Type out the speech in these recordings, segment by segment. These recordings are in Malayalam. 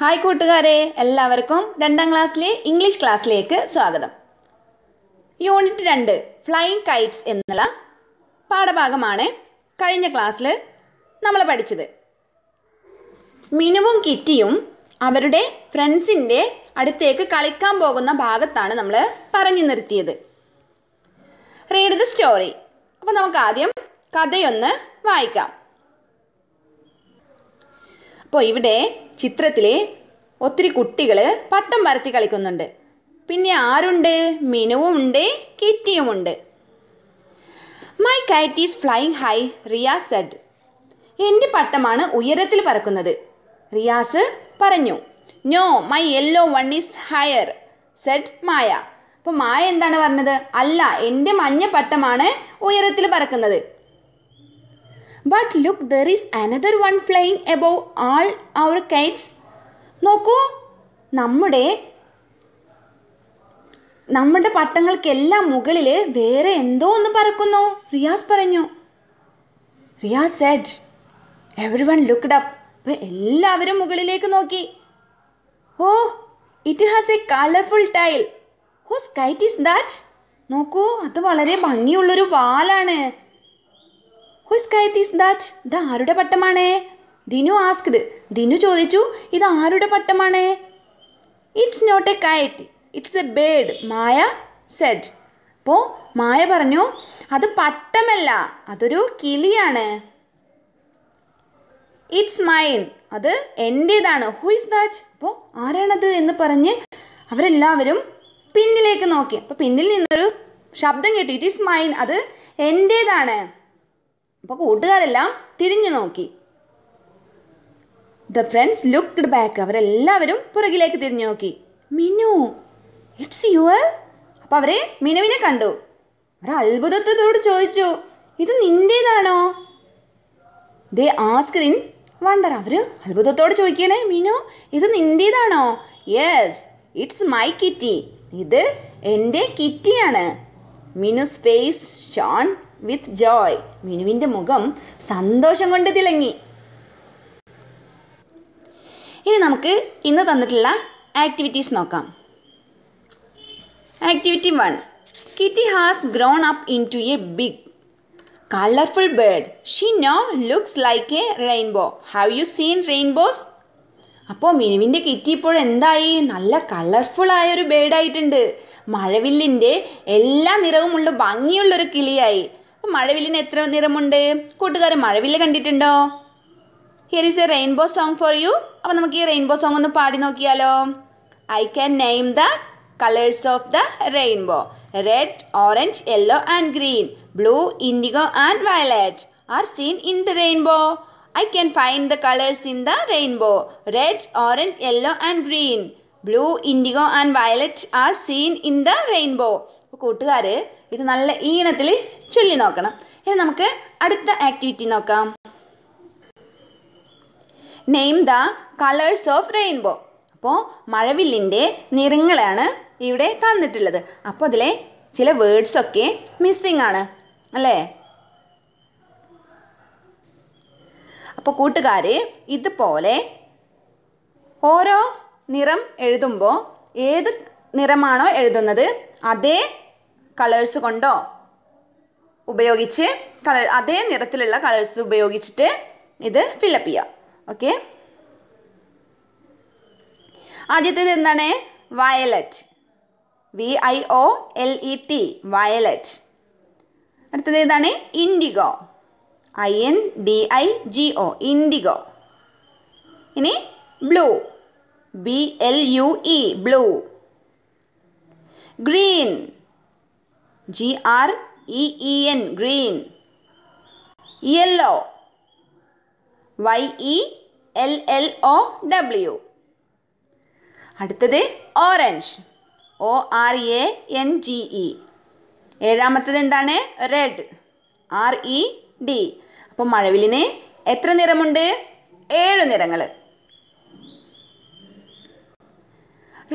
ഹായ് കൂട്ടുകാരെ എല്ലാവർക്കും രണ്ടാം ക്ലാസ്സിലെ ഇംഗ്ലീഷ് ക്ലാസ്സിലേക്ക് സ്വാഗതം യൂണിറ്റ് രണ്ട് ഫ്ലൈയിങ് കൈറ്റ്സ് എന്നുള്ള പാഠഭാഗമാണ് കഴിഞ്ഞ ക്ലാസ്സിൽ നമ്മൾ പഠിച്ചത് മിനുവും കിറ്റിയും അവരുടെ ഫ്രണ്ട്സിൻ്റെ അടുത്തേക്ക് കളിക്കാൻ പോകുന്ന ഭാഗത്താണ് നമ്മൾ പറഞ്ഞു നിർത്തിയത് റീഡ് ദ സ്റ്റോറി അപ്പോൾ നമുക്ക് ആദ്യം കഥയൊന്ന് വായിക്കാം അപ്പോൾ ഇവിടെ ചിത്രത്തിൽ ഒത്തിരി കുട്ടികൾ പട്ടം പരത്തി കളിക്കുന്നുണ്ട് പിന്നെ ആരുണ്ട് ഉണ്ട് കിറ്റിയും ഉണ്ട് my kite is flying high Riyas said എൻ്റെ പട്ടമാണ് ഉയരത്തിൽ പറക്കുന്നത് റിയാസ് പറഞ്ഞു no my yellow one is higher said Maya അപ്പോൾ മായ എന്താണ് പറഞ്ഞത് അല്ല എൻ്റെ മഞ്ഞ പട്ടമാണ് ഉയരത്തിൽ പറക്കുന്നത് but look there is another one flying above all our kites നോക്കൂ നമ്മുടെ നമ്മുടെ പട്ടങ്ങൾക്കെല്ലാം മുകളിൽ വേറെ എന്തോ ഒന്ന് പറക്കുന്നു റിയാസ് പറഞ്ഞു Riyas said everyone looked up എല്ലാവരും മുകളിലേക്ക് നോക്കി oh it has a colourful tail whose kite is that നോക്കൂ അത് വളരെ ഭംഗിയുള്ളൊരു വാലാണ് ഹുസ് കൈറ്റ് ഈസ് ദാറ്റ് ഇത് ആരുടെ പട്ടമാണ് ദിനു ആസ്ക്ഡ് ദിനു ചോദിച്ചു ഇത് ആരുടെ പട്ടമാണ് it's not a kite it's a bird Maya said അപ്പോൾ മായ പറഞ്ഞു അത് പട്ടമല്ല അതൊരു കിളിയാണ് ഇറ്റ്സ് മൈൻ അത് എൻ്റെതാണ് ഹു ഇസ് ദാറ്റ് അപ്പോൾ ആരാണത് എന്ന് പറഞ്ഞ് അവരെല്ലാവരും പിന്നിലേക്ക് നോക്കി അപ്പോൾ പിന്നിൽ നിന്നൊരു ശബ്ദം കേട്ടു ഇറ്റ് ഇസ് മൈൻ അത് എൻ്റേതാണ് അപ്പോൾ കൂട്ടുകാരെല്ലാം തിരിഞ്ഞു നോക്കി ദ ഫ്രണ്ട്സ് ലുക്ക്ഡ് ബാക്ക് അവരെല്ലാവരും പുറകിലേക്ക് തിരിഞ്ഞു നോക്കി മിനു ഇറ്റ്സ് യുവർ അപ്പോൾ അവരെ മിനുവിനെ കണ്ടു അവർ അത്ഭുതത്തോട് ചോദിച്ചു ഇത് നിൻ്റേതാണോ ദേ ആസ്ക്ഡ് ഇൻ വണ്ടർ അവർ അത്ഭുതത്തോട് ചോദിക്കണേ മിനു ഇത് നിൻ്റേതാണോ യെസ് ഇറ്റ്സ് മൈ കിറ്റി ഇത് എൻ്റെ കിറ്റിയാണ് Minu's face shone with joy മിനുവിൻ്റെ മുഖം സന്തോഷം കൊണ്ട് തിളങ്ങി ഇനി നമുക്ക് ഇന്ന് തന്നിട്ടുള്ള ആക്ടിവിറ്റീസ് നോക്കാം activity one kitty has grown up into a big colourful bird she now looks like a rainbow have you seen rainbows അപ്പോൾ മിനുവിൻ്റെ കിറ്റി ഇപ്പോൾ എന്തായി നല്ല കളർഫുൾ ഒരു ബേർഡായിട്ടുണ്ട് മഴവില്ലിൻ്റെ എല്ലാ നിറവുമുള്ള ഭംഗിയുള്ളൊരു കിളിയായി അപ്പം മഴവില്ലിന് എത്ര നിറമുണ്ട് കൂട്ടുകാർ മഴവില്ല കണ്ടിട്ടുണ്ടോ here is a rainbow song for you അപ്പോൾ നമുക്ക് ഈ റെയിൻബോ സോങ് ഒന്ന് പാടി നോക്കിയാലോ I can name the colours of the rainbow red orange yellow and green blue indigo and violet are seen in the rainbow I can find the colours in the rainbow red orange yellow and green blue indigo and violet are seen in the rainbow അപ്പോൾ കൂട്ടുകാർ ഇത് നല്ല ഈണത്തിൽ ചൊല്ലി നോക്കണം ഇനി നമുക്ക് അടുത്ത ആക്ടിവിറ്റി നോക്കാം name the colours of rainbow അപ്പോൾ മഴവില്ലിൻ്റെ നിറങ്ങളാണ് ഇവിടെ തന്നിട്ടുള്ളത് അപ്പോൾ അതിലെ ചില വേർഡ്സൊക്കെ മിസ്സിങ് ആണ് അല്ലേ അപ്പോൾ കൂട്ടുകാർ ഇതുപോലെ ഓരോ നിറം എഴുതുമ്പോൾ ഏത് നിറമാണോ എഴുതുന്നത് അതേ കളേഴ്സ് കൊണ്ടോ ഉപയോഗിച്ച് കളർ അതേ നിറത്തിലുള്ള കളേഴ്സ് ഉപയോഗിച്ചിട്ട് ഇത് ഫില്ലപ്പ് ചെയ്യുക ഓക്കെ ആദ്യത്തേത് എന്താണ് violet V I O L E T violet അടുത്തത് ഏതാണ് indigo I N D I G O indigo ഇനി blue B L U E blue green G R E E N green yellow Y E L L O W അടുത്തത് orange O R A N G E ഏഴാമത്തത് എന്താണ് red R E e D അപ്പോൾ മഴവിലിന് എത്ര നിറമുണ്ട് ഏഴ് നിറങ്ങൾ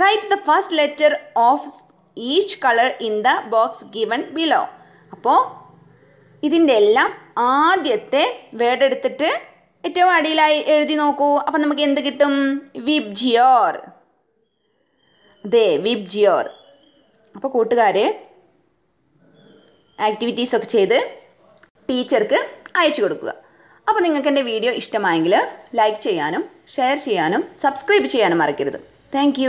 write the first letter of each colour in the box given below അപ്പോൾ ഇതിൻ്റെ എല്ലാം ആദ്യത്തെ വേർഡ് എടുത്തിട്ട് ഏറ്റവും അടിയിലായി എഴുതി നോക്കൂ അപ്പം നമുക്ക് എന്ത് കിട്ടും വിബ്ജിയോർ അതെ വിബ്ജിയോർ അപ്പോൾ കൂട്ടുകാർ ആക്ടിവിറ്റീസ് ഒക്കെ ചെയ്ത് ടീച്ചർക്ക് അയച്ചു കൊടുക്കുക അപ്പോൾ നിങ്ങൾക്ക് എൻ്റെ വീഡിയോ ഇഷ്ടമായെങ്കിൽ ലൈക്ക് ചെയ്യാനും ഷെയർ ചെയ്യാനും സബ്സ്ക്രൈബ് ചെയ്യാനും മറക്കരുത് താങ്ക്